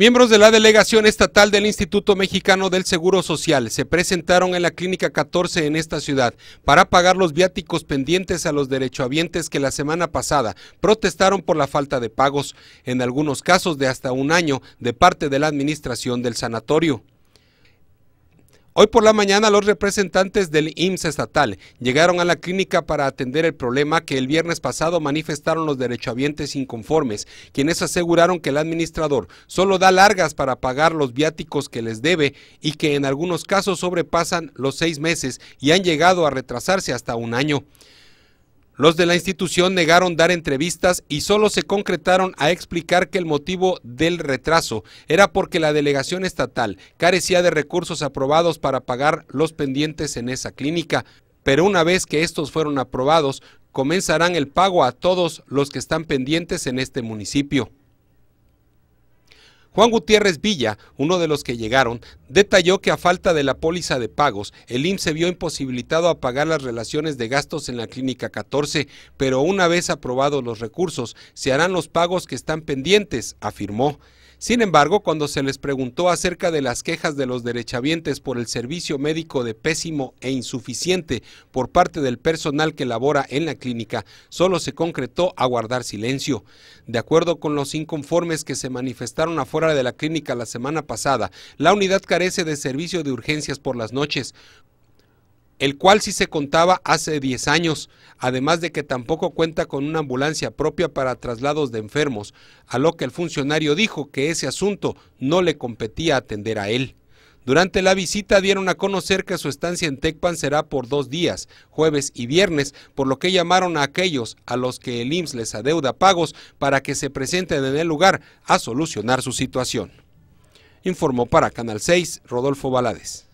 Miembros de la delegación estatal del Instituto Mexicano del Seguro Social se presentaron en la Clínica 14 en esta ciudad para pagar los viáticos pendientes a los derechohabientes que la semana pasada protestaron por la falta de pagos, en algunos casos de hasta un año, de parte de la administración del sanatorio. Hoy por la mañana los representantes del IMSS estatal llegaron a la clínica para atender el problema que el viernes pasado manifestaron los derechohabientes inconformes, quienes aseguraron que el administrador solo da largas para pagar los viáticos que les debe y que en algunos casos sobrepasan los seis meses y han llegado a retrasarse hasta un año. Los de la institución negaron dar entrevistas y solo se concretaron a explicar que el motivo del retraso era porque la delegación estatal carecía de recursos aprobados para pagar los pendientes en esa clínica. Pero una vez que estos fueron aprobados, comenzarán el pago a todos los que están pendientes en este municipio. Juan Gutiérrez Villa, uno de los que llegaron, detalló que a falta de la póliza de pagos, el IMSS se vio imposibilitado a pagar las relaciones de gastos en la Clínica 14, pero una vez aprobados los recursos, se harán los pagos que están pendientes, afirmó. Sin embargo, cuando se les preguntó acerca de las quejas de los derechavientes por el servicio médico de pésimo e insuficiente por parte del personal que labora en la clínica, solo se concretó a guardar silencio. De acuerdo con los inconformes que se manifestaron afuera de la clínica la semana pasada, la unidad carece de servicio de urgencias por las noches, el cual sí se contaba hace 10 años, además de que tampoco cuenta con una ambulancia propia para traslados de enfermos, a lo que el funcionario dijo que ese asunto no le competía atender a él. Durante la visita dieron a conocer que su estancia en Tecpan será por dos días, jueves y viernes, por lo que llamaron a aquellos a los que el IMSS les adeuda pagos para que se presenten en el lugar a solucionar su situación. Informó para Canal 6 Rodolfo Balades.